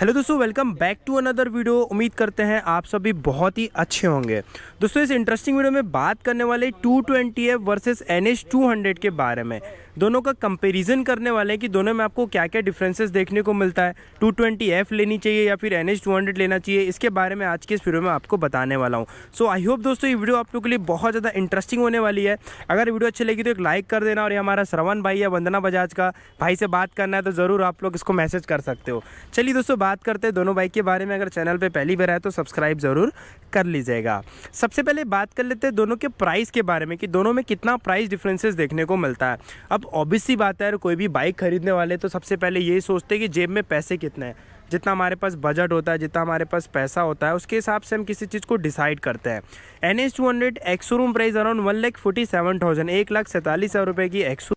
hello दोस्तों welcome back to another video उम्मीद करते हैं आप सभी बहुत ही अच्छे होंगे दोस्तों इस इंटरेस्टिंग वीडियो में बात करने वाले two twenty F versus N H two hundred के बारे में दोनों का कंपेरिजन करने वाले हैं कि दोनों में आपको क्या क्या डिफरेंसेस देखने को मिलता है एफ लेनी चाहिए या फिर एन 200 लेना चाहिए इसके बारे में आज के इस वीडियो में आपको बताने वाला हूँ सो आई होप दोस्तों ये वीडियो आप लोग के लिए बहुत ज़्यादा इंटरेस्टिंग होने वाली है अगर वीडियो अच्छी लगी तो एक लाइक कर देना और ये हमारा श्रवण भाई या वंदना बजाज का भाई से बात करना है तो ज़रूर आप लोग इसको मैसेज कर सकते हो चलिए दोस्तों बात करते हैं दोनों बाइक के बारे में अगर चैनल पर पहली बार आए तो सब्सक्राइब ज़रूर कर लीजिएगा सबसे पहले बात कर लेते हैं दोनों के प्राइस के बारे में कि दोनों में कितना प्राइस डिफरेंसेस देखने को मिलता है अब अब ऑब्वियस सी बात है यार कोई भी बाइक खरीदने वाले तो सबसे पहले ये सोचते हैं कि जेब में पैसे कितने हैं जितना हमारे पास बजट होता है जितना हमारे पास पैसा होता है उसके हिसाब से हम किसी चीज़ को डिसाइड करते हैं N H two hundred ex showroom price around one lakh forty seven thousand एक लाख सैंतालीस हज़ार रुपये की ex showroom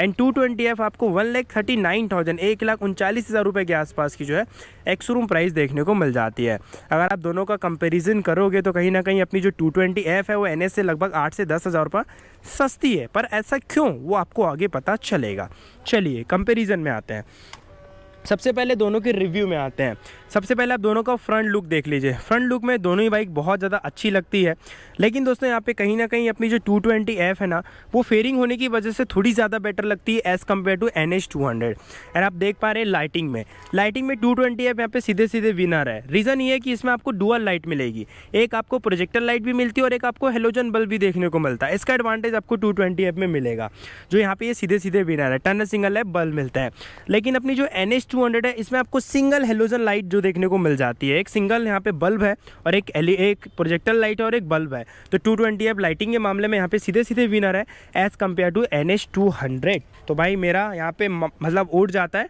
and two twenty F आपको one lakh thirty nine thousand एक लाख उनचालीस हज़ार रुपये के आसपास की जो है एक्स रूम प्राइस देखने को मिल जाती है अगर आप दोनों का कंपेरिजन करोगे तो कहीं ना कहीं अपनी जो टू ट्वेंटी एफ है वो एन एस से लगभग आठ से दस हज़ार रुपये सस्ती है पर ऐसा क्यों वो आपको आगे पता चलेगा चलिए कंपेरिजन में आते हैं सबसे पहले दोनों के रिव्यू में आते हैं सबसे पहले आप दोनों का फ्रंट लुक देख लीजिए फ्रंट लुक में दोनों ही बाइक बहुत ज़्यादा अच्छी लगती है लेकिन दोस्तों यहाँ पे कहीं ना कहीं अपनी जो ट्वेंटी एफ है ना वो फेयरिंग होने की वजह से थोड़ी ज़्यादा बेटर लगती है as compared to N H and आप देख पा रहे हैं लाइटिंग में लाइटिंग में टू ट्वेंटी एफ यहाँ पे सीधे सीधे विनर है रीज़न ये है कि इसमें आपको डुअल लाइट मिलेगी एक आपको प्रोजेक्टर लाइट भी मिलती है और एक आपको हेलोजन बल्ब भी देखने को मिलता है इसका एडवांटेज आपको टू ट्वेंटी एफ में मिलेगा जो यहाँ पे ये सीधे सीधे विनर है टर्न सिंगल है बल्ब मिलता है लेकिन अपनी जो एन एच है इसमें आपको सिंगल हेलोजन लाइट जो वैल्यू देखने को मिल जाती है एक सिंगल यहाँ पे बल्ब है और एक एल एक प्रोजेक्टर लाइट है और एक बल्ब है तो टू ट्वेंटी एफ लाइटिंग के मामले में यहाँ पे सीधे सीधे विनर है as compared to N H two hundred तो भाई मेरा यहाँ पे मतलब उड़ जाता है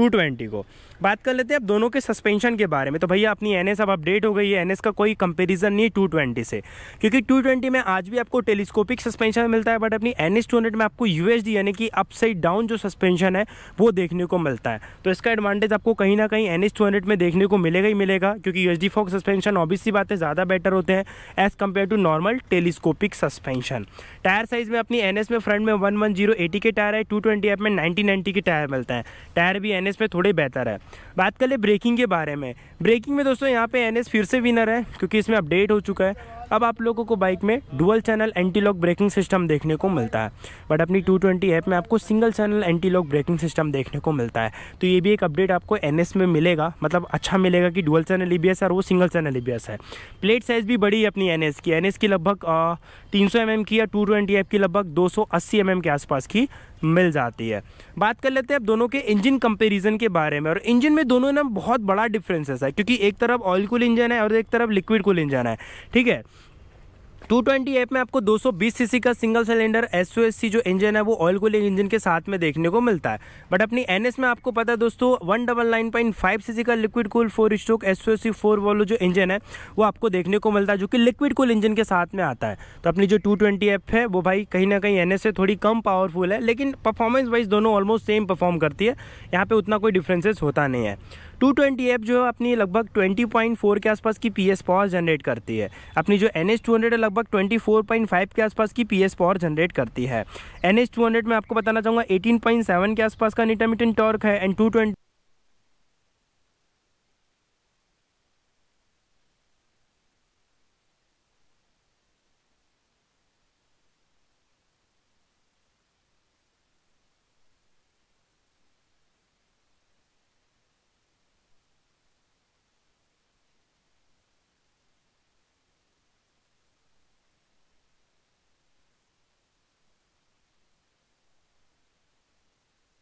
220 को बात कर लेते हैं अब दोनों के सस्पेंशन के बारे में तो भैया अपनी एन अब अपडेट हो गई है एन का कोई कंपेरिजन नहीं टू ट्वेंटी से क्योंकि टू ट्वेंटी में आज भी आपको टेलीस्कोपिक सस्पेंशन मिलता है बट अपनी एन एस में आपको यू यानी कि अपसाइड डाउन जो सस्पेंशन है वो देखने को मिलता है तो इसका एडवांटेज आपको कहीं ना कहीं एन एस में देखने को मिलेगा ही मिलेगा क्योंकि U H D fork suspension obviously बातें ज़्यादा बेटर होते हैं as compared to normal telescopic suspension tyre size में अपनी एन में फ्रंट में वन वन जीरो एटी के टायर है टू ट्वेंटी एप में नाइनटी नाइनटी के टायर मिलता है टायर भी एन एन पे थोड़े बेहतर है बात कर ले ब्रेकिंग के बारे में ब्रेकिंग में दोस्तों यहाँ पे एन फिर से विनर है क्योंकि इसमें अपडेट हो चुका है अब आप लोगों को बाइक में dual channel anti lock braking system देखने को मिलता है बट अपनी 220 ऐप में आपको single channel anti lock braking system देखने को मिलता है तो ये भी एक अपडेट आपको एन में मिलेगा मतलब अच्छा मिलेगा कि डुअल चैनल ई और वो सिंगल चैनल ई है प्लेट साइज़ भी बड़ी है अपनी एन की एन की लगभग तीन सौ एम की या टू ट्वेंटी की लगभग दो सौ अस्सी के आसपास की मिल जाती है बात कर लेते हैं अब दोनों के इंजन कंपैरिजन के बारे में और इंजन में दोनों ना बहुत बड़ा डिफरेंसेस है क्योंकि एक तरफ ऑयल कूल इंजन है और एक तरफ लिक्विड कूल इंजन है ठीक है 220 एप में आपको 220 सीसी का सिंगल सिलेंडर एस जो इंजन है वो ऑयल कूलिंग इंजन के साथ में देखने को मिलता है बट अपनी एन में आपको पता है दोस्तों 199.5 सीसी का liquid cool four stroke S C four valve जो इंजन है वो आपको देखने को मिलता है जो कि लिक्विड कूल इंजन के साथ में आता है तो अपनी जो टू एप है वो भाई कहीं ना कहीं एन से थोड़ी कम पावरफुल है लेकिन परफॉर्मेंस वाइज दोनों ऑलमोस्ट सेम परफॉर्म करती है यहाँ पर उतना कोई डिफ्रेंसेस होता नहीं है 220 ऐप जो है अपनी लगभग 20.4 के आसपास की पी एस पावर जनरेट करती है अपनी जो एन एस टू हंड्रेड है लगभग 24.5 के आसपास की पीएस पावर जनरेट करती है एन में आपको बताना पॉइंट 18.7 के आसपास का इंटरमीडियंट टॉर्क e है एंड टू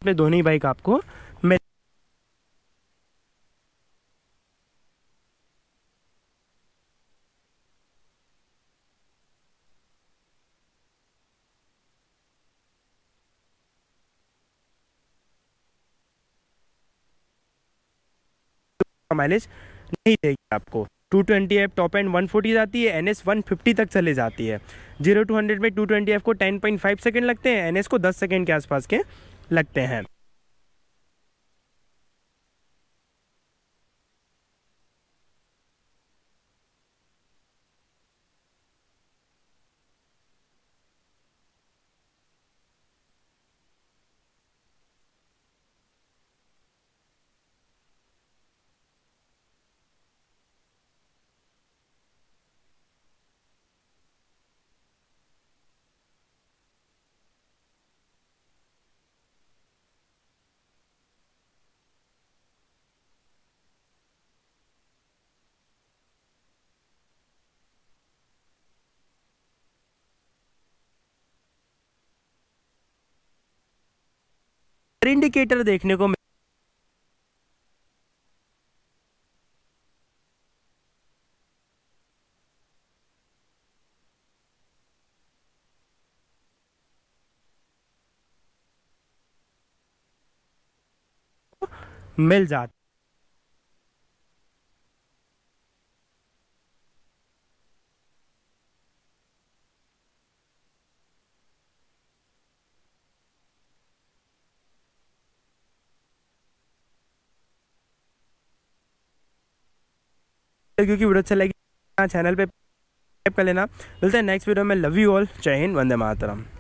अपने धोनी बाइक आपको माइलेज नहीं देगी आपको 220 एफ टॉप एंड 140 जाती है एन एस तक चले जाती है जीरो टू हंड्रेड में 220 एफ को 10.5 सेकंड लगते हैं एन को 10 सेकंड के आसपास के लगते हैं इंडिकेटर देखने को मिल जाता क्योंकि वीडियो अच्छा लगे चैनल पर कर लेना मिलते हैं नेक्स्ट वीडियो में लव यू ऑल जय हिंद वंदे मातरम